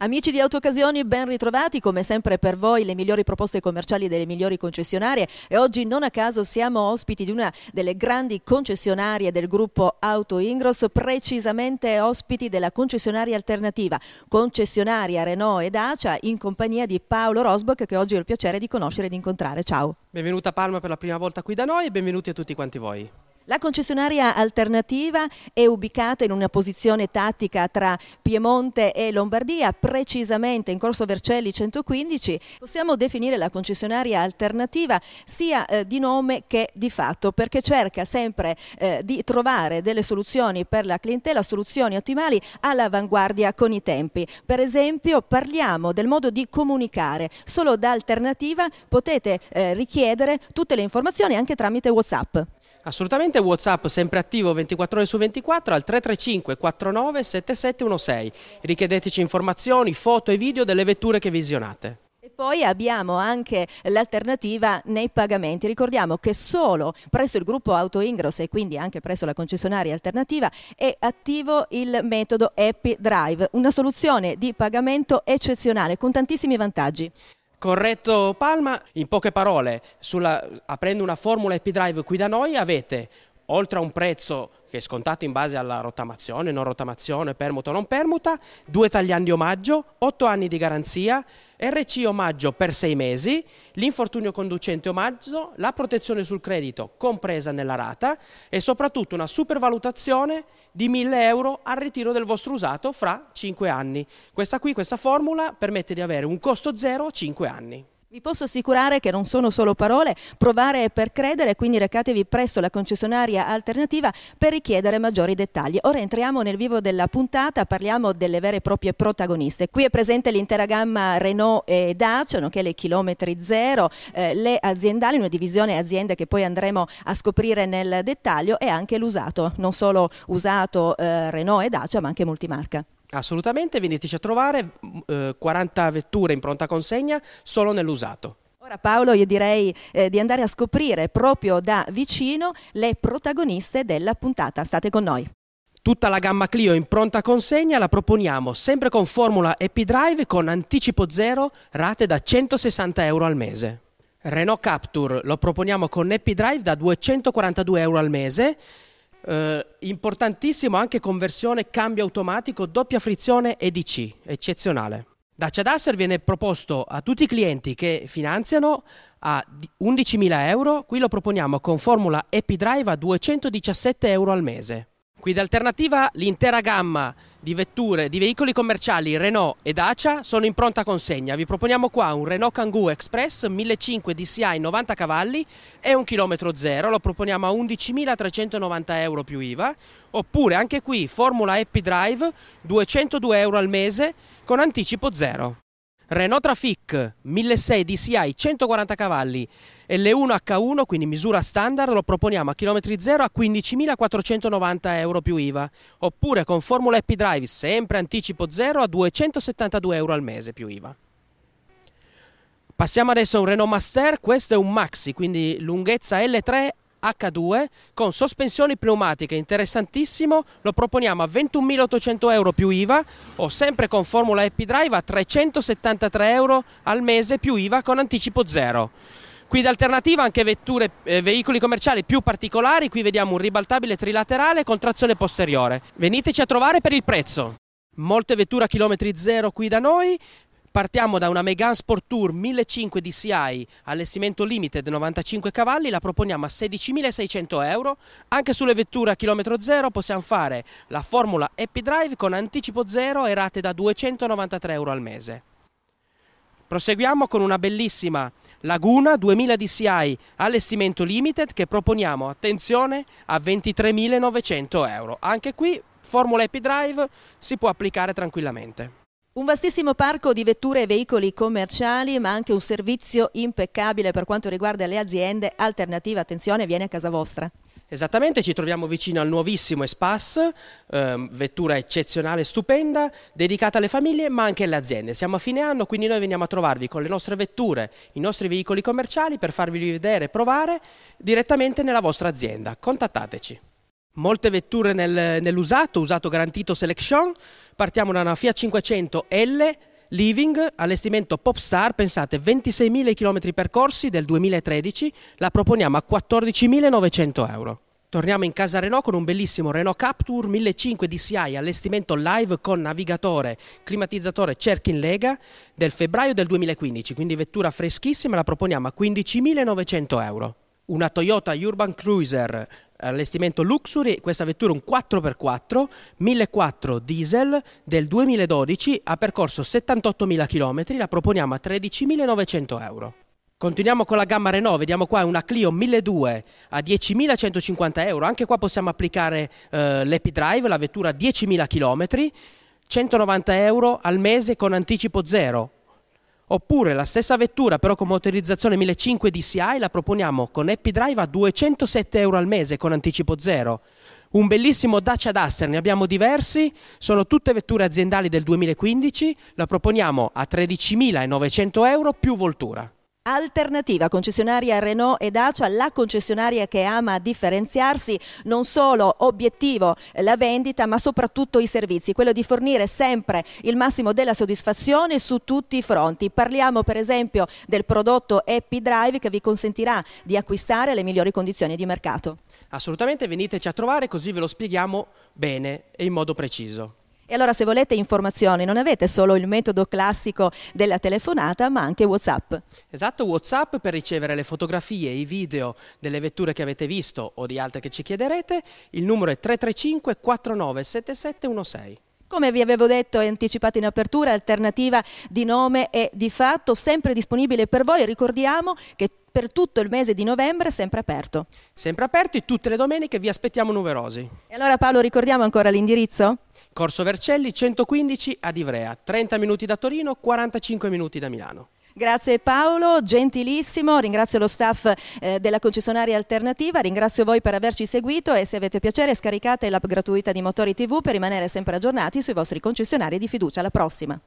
Amici di Autoccasioni, ben ritrovati, come sempre per voi le migliori proposte commerciali delle migliori concessionarie e oggi non a caso siamo ospiti di una delle grandi concessionarie del gruppo Auto Ingros, precisamente ospiti della concessionaria alternativa, concessionaria Renault e Dacia, in compagnia di Paolo Rosbach, che oggi ho il piacere di conoscere e di incontrare. Ciao. Benvenuta a Palma per la prima volta qui da noi e benvenuti a tutti quanti voi. La concessionaria alternativa è ubicata in una posizione tattica tra Piemonte e Lombardia, precisamente in Corso Vercelli 115. Possiamo definire la concessionaria alternativa sia eh, di nome che di fatto, perché cerca sempre eh, di trovare delle soluzioni per la clientela, soluzioni ottimali all'avanguardia con i tempi. Per esempio parliamo del modo di comunicare, solo da alternativa potete eh, richiedere tutte le informazioni anche tramite Whatsapp. Assolutamente Whatsapp sempre attivo 24 ore su 24 al 335 49 7716. Richiedeteci informazioni, foto e video delle vetture che visionate E poi abbiamo anche l'alternativa nei pagamenti. Ricordiamo che solo presso il gruppo Auto Ingros e quindi anche presso la concessionaria alternativa è attivo il metodo Happy Drive, una soluzione di pagamento eccezionale con tantissimi vantaggi. Corretto Palma, in poche parole, sulla, aprendo una formula EpiDrive qui da noi avete, oltre a un prezzo che è scontato in base alla rotamazione, non rotamazione, permuta o non permuta, due tagliandi omaggio, 8 anni di garanzia, RC omaggio per 6 mesi, l'infortunio conducente omaggio, la protezione sul credito compresa nella rata e soprattutto una supervalutazione di 1000 euro al ritiro del vostro usato fra 5 anni. Questa qui, questa formula permette di avere un costo zero 5 anni. Vi posso assicurare che non sono solo parole, provare è per credere, quindi recatevi presso la concessionaria alternativa per richiedere maggiori dettagli. Ora entriamo nel vivo della puntata, parliamo delle vere e proprie protagoniste. Qui è presente l'intera gamma Renault e Dacia, nonché le chilometri zero, eh, le aziendali, una divisione aziende che poi andremo a scoprire nel dettaglio e anche l'usato, non solo usato eh, Renault e Dacia ma anche multimarca. Assolutamente, veniteci a trovare, mm, eh, 40 vetture in pronta consegna solo nell'usato. Ora Paolo io direi eh, di andare a scoprire proprio da vicino le protagoniste della puntata, state con noi. Tutta la gamma Clio in pronta consegna la proponiamo sempre con formula EpiDrive con anticipo zero, rate da 160 euro al mese. Renault Capture lo proponiamo con EpiDrive da 242 euro al mese eh, importantissimo anche conversione cambio automatico, doppia frizione EDC, eccezionale. Dacia Duster viene proposto a tutti i clienti che finanziano a 11.000 euro, qui lo proponiamo con formula EpiDrive a 217 euro al mese. Qui da alternativa, l'intera gamma di vetture, di veicoli commerciali Renault e Dacia sono in pronta consegna. Vi proponiamo qua un Renault Kangoo Express 1.500 DCI 90 cavalli e un chilometro zero, lo proponiamo a 11.390 euro più IVA, oppure anche qui Formula Happy Drive 202 euro al mese con anticipo zero. Renault Trafic 1600 DCI 140 cavalli L1H1 quindi misura standard lo proponiamo a chilometri zero a 15.490 euro più IVA oppure con Formula Happy Drive sempre anticipo zero a 272 euro al mese più IVA Passiamo adesso a un Renault Master, questo è un Maxi, quindi lunghezza L3 H2 con sospensioni pneumatiche, interessantissimo, lo proponiamo a 21.800 euro più IVA o sempre con formula Happy Drive a 373 euro al mese più IVA con anticipo zero. Qui d'alternativa anche vetture, eh, veicoli commerciali più particolari, qui vediamo un ribaltabile trilaterale con trazione posteriore. Veniteci a trovare per il prezzo. Molte vetture a chilometri zero qui da noi, Partiamo da una Megan Sport Tour 1500 DCI, allestimento limited di 95 cavalli, la proponiamo a 16.600 euro. Anche sulle vetture a chilometro zero possiamo fare la formula Happy Drive con anticipo zero e rate da 293 euro al mese. Proseguiamo con una bellissima Laguna 2000 DCI allestimento limited che proponiamo, attenzione, a 23.900 euro. Anche qui formula Epidrive si può applicare tranquillamente. Un vastissimo parco di vetture e veicoli commerciali, ma anche un servizio impeccabile per quanto riguarda le aziende. Alternativa, attenzione, viene a casa vostra. Esattamente, ci troviamo vicino al nuovissimo Espace, eh, vettura eccezionale, stupenda, dedicata alle famiglie ma anche alle aziende. Siamo a fine anno, quindi noi veniamo a trovarvi con le nostre vetture, i nostri veicoli commerciali per farvi vedere e provare direttamente nella vostra azienda. Contattateci. Molte vetture nel, nell'usato, usato garantito selection, partiamo da una Fiat 500 L Living, allestimento Popstar, pensate 26.000 km percorsi del 2013, la proponiamo a 14.900 euro. Torniamo in casa Renault con un bellissimo Renault Capture 1500 DCI, allestimento live con navigatore, climatizzatore Cerkin Lega del febbraio del 2015, quindi vettura freschissima, la proponiamo a 15.900 euro. Una Toyota Urban Cruiser allestimento Luxury, questa vettura un 4x4, 1004 diesel del 2012, ha percorso 78.000 km, la proponiamo a 13.900 euro. Continuiamo con la gamma Renault, vediamo qua una Clio 1200 a 10.150 euro, anche qua possiamo applicare eh, l'EpiDrive, la vettura a 10.000 km, 190 euro al mese con anticipo zero, Oppure la stessa vettura però con motorizzazione 1500 DCI la proponiamo con Happy Drive a 207 euro al mese con anticipo zero. Un bellissimo Dacia Duster, ne abbiamo diversi, sono tutte vetture aziendali del 2015, la proponiamo a 13.900 euro più voltura. Alternativa, concessionaria Renault e Dacia, la concessionaria che ama differenziarsi non solo obiettivo eh, la vendita ma soprattutto i servizi, quello di fornire sempre il massimo della soddisfazione su tutti i fronti. Parliamo per esempio del prodotto Happy Drive che vi consentirà di acquistare le migliori condizioni di mercato. Assolutamente veniteci a trovare così ve lo spieghiamo bene e in modo preciso. E allora se volete informazioni non avete solo il metodo classico della telefonata ma anche Whatsapp. Esatto, Whatsapp per ricevere le fotografie, e i video delle vetture che avete visto o di altre che ci chiederete, il numero è 335 497716. Come vi avevo detto e anticipato in apertura, alternativa di nome e di fatto sempre disponibile per voi. Ricordiamo che per tutto il mese di novembre è sempre aperto. Sempre aperti, tutte le domeniche vi aspettiamo numerosi. E allora Paolo ricordiamo ancora l'indirizzo? Corso Vercelli 115 ad Ivrea, 30 minuti da Torino, 45 minuti da Milano. Grazie Paolo, gentilissimo, ringrazio lo staff eh, della concessionaria alternativa, ringrazio voi per averci seguito e se avete piacere scaricate l'app gratuita di Motori TV per rimanere sempre aggiornati sui vostri concessionari di fiducia. Alla prossima!